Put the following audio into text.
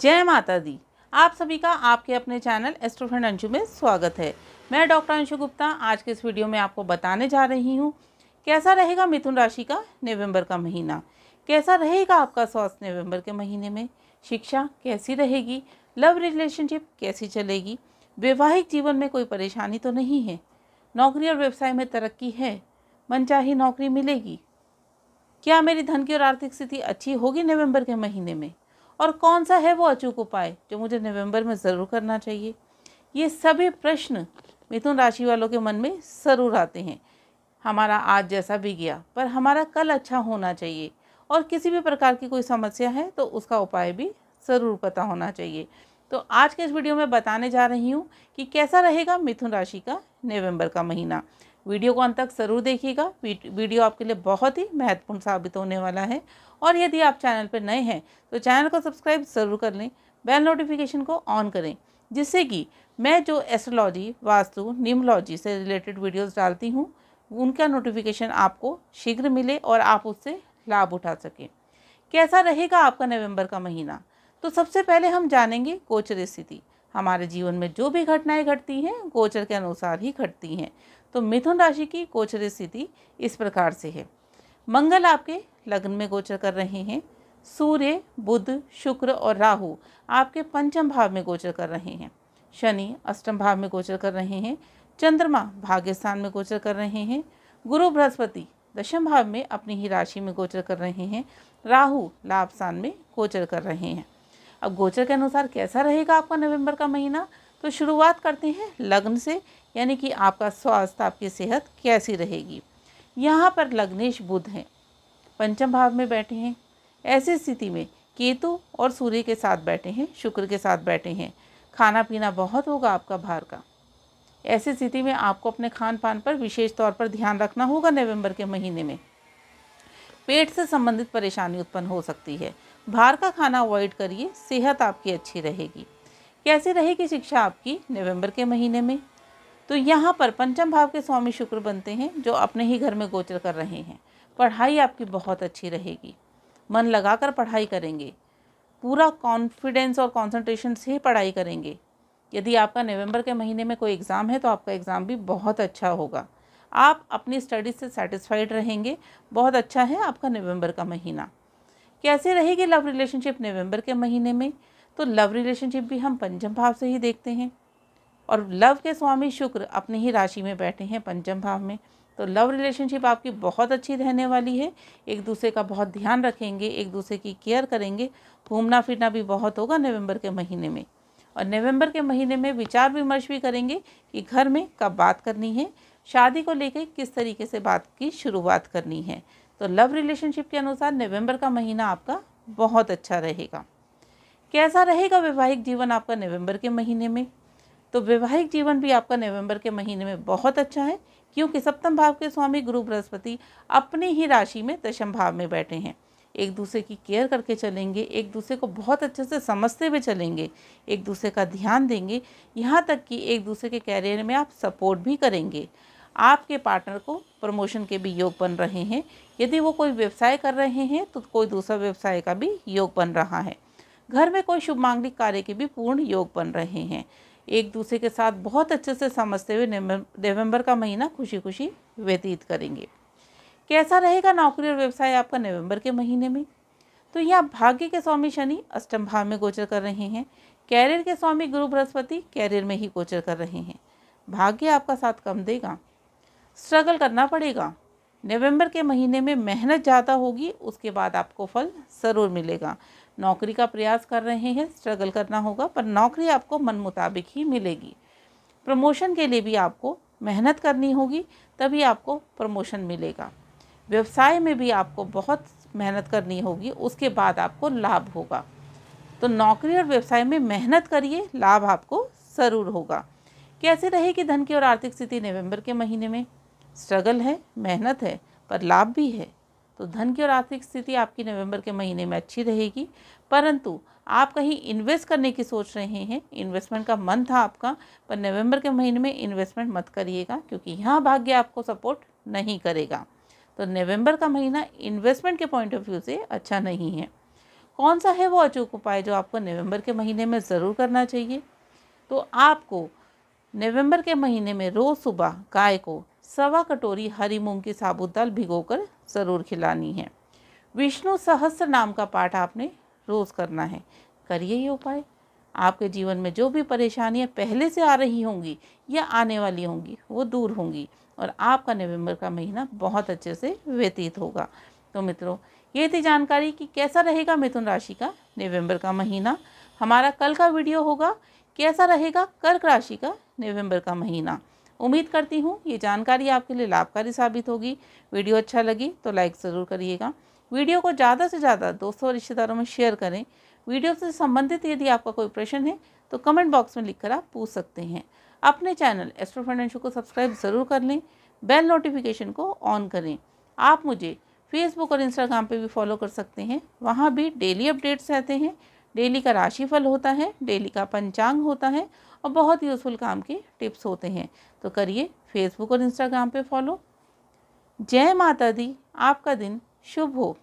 जय माता दी आप सभी का आपके अपने चैनल एस्ट्रोफ्रेंड अंशु में स्वागत है मैं डॉक्टर अंशु गुप्ता आज के इस वीडियो में आपको बताने जा रही हूँ कैसा रहेगा मिथुन राशि का नवंबर का महीना कैसा रहेगा आपका स्वास्थ्य नवंबर के महीने में शिक्षा कैसी रहेगी लव रिलेशनशिप कैसी चलेगी वैवाहिक जीवन में कोई परेशानी तो नहीं है नौकरी और व्यवसाय में तरक्की है मनचाही नौकरी मिलेगी क्या मेरी धन की और आर्थिक स्थिति अच्छी होगी नवंबर के महीने में और कौन सा है वो अचूक उपाय जो मुझे नवंबर में ज़रूर करना चाहिए ये सभी प्रश्न मिथुन राशि वालों के मन में ज़रूर आते हैं हमारा आज जैसा भी गया पर हमारा कल अच्छा होना चाहिए और किसी भी प्रकार की कोई समस्या है तो उसका उपाय भी ज़रूर पता होना चाहिए तो आज के इस वीडियो में बताने जा रही हूँ कि कैसा रहेगा मिथुन राशि का नवंबर का महीना वीडियो को अंत तक ज़रूर देखिएगा वीडियो आपके लिए बहुत ही महत्वपूर्ण साबित होने वाला है और यदि आप चैनल पर नए हैं तो चैनल को सब्सक्राइब ज़रूर कर लें बेल नोटिफिकेशन को ऑन करें जिससे कि मैं जो एस्ट्रोलॉजी वास्तु निमोलॉजी से रिलेटेड वीडियोस डालती हूँ उनका नोटिफिकेशन आपको शीघ्र मिले और आप उससे लाभ उठा सकें कैसा रहेगा आपका नवंबर का महीना तो सबसे पहले हम जानेंगे गोचर स्थिति हमारे जीवन में जो भी घटनाएं घटती हैं गोचर के अनुसार ही घटती हैं तो मिथुन राशि की गोचर स्थिति इस प्रकार से है मंगल आपके लग्न में गोचर कर रहे हैं सूर्य बुध शुक्र और राहु आपके पंचम भाव में गोचर कर रहे हैं शनि अष्टम भाव में गोचर कर रहे हैं चंद्रमा भाग्य स्थान में गोचर कर रहे हैं गुरु बृहस्पति दशम भाव में अपनी ही राशि में गोचर कर रहे हैं राहु लाभ स्थान में गोचर कर रहे हैं अब गोचर के अनुसार कैसा रहेगा आपका नवंबर का महीना तो शुरुआत करते हैं लग्न से यानी कि आपका स्वास्थ्य आपकी सेहत कैसी रहेगी यहाँ पर लग्नेश बुध हैं पंचम भाव में बैठे हैं ऐसी स्थिति में केतु और सूर्य के साथ बैठे हैं शुक्र के साथ बैठे हैं खाना पीना बहुत होगा आपका बाहर का ऐसी स्थिति में आपको अपने खान पान पर विशेष तौर पर ध्यान रखना होगा नवंबर के महीने में पेट से संबंधित परेशानी उत्पन्न हो सकती है बाहर का खाना अवॉइड करिए सेहत आपकी अच्छी रहेगी कैसी रहेगी शिक्षा आपकी नवंबर के महीने में तो यहाँ पर पंचम भाव के स्वामी शुक्र बनते हैं जो अपने ही घर में गोचर कर रहे हैं पढ़ाई आपकी बहुत अच्छी रहेगी मन लगाकर पढ़ाई करेंगे पूरा कॉन्फिडेंस और कॉन्सनट्रेशन से पढ़ाई करेंगे यदि आपका नवंबर के महीने में कोई एग्ज़ाम है तो आपका एग्ज़ाम भी बहुत अच्छा होगा आप अपनी स्टडीज़ से सेटिस्फाइड रहेंगे बहुत अच्छा है आपका नवंबर का महीना कैसे रहेगी लव रिलेशनशिप नवंबर के महीने में तो लव रिलेशनशिप भी हम पंचम भाव से ही देखते हैं और लव के स्वामी शुक्र अपनी ही राशि में बैठे हैं पंचम भाव में तो लव रिलेशनशिप आपकी बहुत अच्छी रहने वाली है एक दूसरे का बहुत ध्यान रखेंगे एक दूसरे की केयर करेंगे घूमना फिरना भी बहुत होगा नवंबर के महीने में और नवंबर के महीने में विचार विमर्श भी करेंगे कि घर में कब बात करनी है शादी को लेकर किस तरीके से बात की शुरुआत करनी है तो लव रिलेशनशिप के अनुसार नवंबर का महीना आपका बहुत अच्छा रहेगा कैसा रहेगा वैवाहिक जीवन आपका नवंबर के महीने में तो वैवाहिक जीवन भी आपका नवंबर के महीने में बहुत अच्छा है क्योंकि सप्तम भाव के स्वामी गुरु बृहस्पति अपनी ही राशि में दशम भाव में बैठे हैं एक दूसरे की केयर करके चलेंगे एक दूसरे को बहुत अच्छे से समझते हुए चलेंगे एक दूसरे का ध्यान देंगे यहाँ तक कि एक दूसरे के कैरियर में आप सपोर्ट भी करेंगे आपके पार्टनर को प्रमोशन के भी योग बन रहे हैं यदि वो कोई व्यवसाय कर रहे हैं तो कोई दूसरा व्यवसाय का भी योग बन रहा है घर में कोई शुभ मांगलिक कार्य के भी पूर्ण योग बन रहे हैं एक दूसरे के साथ बहुत अच्छे से समझते हुए नवंबर का महीना खुशी खुशी व्यतीत करेंगे कैसा रहेगा नौकरी और व्यवसाय आपका नवंबर के महीने में तो यहाँ भाग्य के स्वामी शनि अष्टम भाव में गोचर कर रहे हैं कैरियर के स्वामी गुरु बृहस्पति कैरियर में ही गोचर कर रहे हैं भाग्य आपका साथ कम देगा स्ट्रगल करना पड़ेगा नवंबर के महीने में मेहनत ज़्यादा होगी उसके बाद आपको फल ज़रूर मिलेगा नौकरी का प्रयास कर रहे हैं स्ट्रगल करना होगा पर नौकरी आपको मन मुताबिक ही मिलेगी प्रमोशन के लिए भी आपको मेहनत करनी होगी तभी आपको प्रमोशन मिलेगा व्यवसाय में भी आपको बहुत मेहनत करनी होगी उसके बाद आपको लाभ होगा तो नौकरी और व्यवसाय में मेहनत करिए लाभ आपको ज़रूर होगा कैसे रहेगी धन की और आर्थिक स्थिति नवंबर के महीने में स्ट्रगल है मेहनत है पर लाभ भी है तो धन की और आर्थिक स्थिति आपकी नवंबर के महीने में अच्छी रहेगी परंतु आप कहीं इन्वेस्ट करने की सोच रहे हैं इन्वेस्टमेंट का मन था आपका पर नवंबर के महीने में इन्वेस्टमेंट मत करिएगा क्योंकि यहाँ भाग्य आपको सपोर्ट नहीं करेगा तो नवंबर का महीना इन्वेस्टमेंट के पॉइंट ऑफ व्यू से अच्छा नहीं है कौन सा है वो अचूक उपाय जो आपको नवंबर के महीने में ज़रूर करना चाहिए तो आपको नवंबर के महीने में रोज़ सुबह गाय को सवा कटोरी हरी मूंग की साबुत दाल भिगोकर ज़रूर खिलानी है विष्णु सहस्र नाम का पाठ आपने रोज़ करना है करिए ये उपाय आपके जीवन में जो भी परेशानियाँ पहले से आ रही होंगी या आने वाली होंगी वो दूर होंगी और आपका नवंबर का महीना बहुत अच्छे से व्यतीत होगा तो मित्रों ये थी जानकारी कि कैसा रहेगा मिथुन राशि का नवंबर का महीना हमारा कल का वीडियो होगा कैसा रहेगा कर्क राशि का नवंबर का महीना उम्मीद करती हूँ ये जानकारी आपके लिए लाभकारी साबित होगी वीडियो अच्छा लगी तो लाइक ज़रूर करिएगा वीडियो को ज़्यादा से ज़्यादा दोस्तों और रिश्तेदारों में शेयर करें वीडियो से संबंधित यदि आपका कोई प्रश्न है तो कमेंट बॉक्स में लिखकर आप पूछ सकते हैं अपने चैनल एस्ट्रो फाइनेंशियल को सब्सक्राइब ज़रूर कर लें बेल नोटिफिकेशन को ऑन करें आप मुझे फेसबुक और इंस्टाग्राम पे भी फॉलो कर सकते हैं वहाँ भी डेली अपडेट्स रहते हैं डेली का राशिफल होता है डेली का पंचांग होता है और बहुत यूज़फुल काम के टिप्स होते हैं तो करिए फेसबुक और इंस्टाग्राम पे फॉलो जय माता दी आपका दिन शुभ हो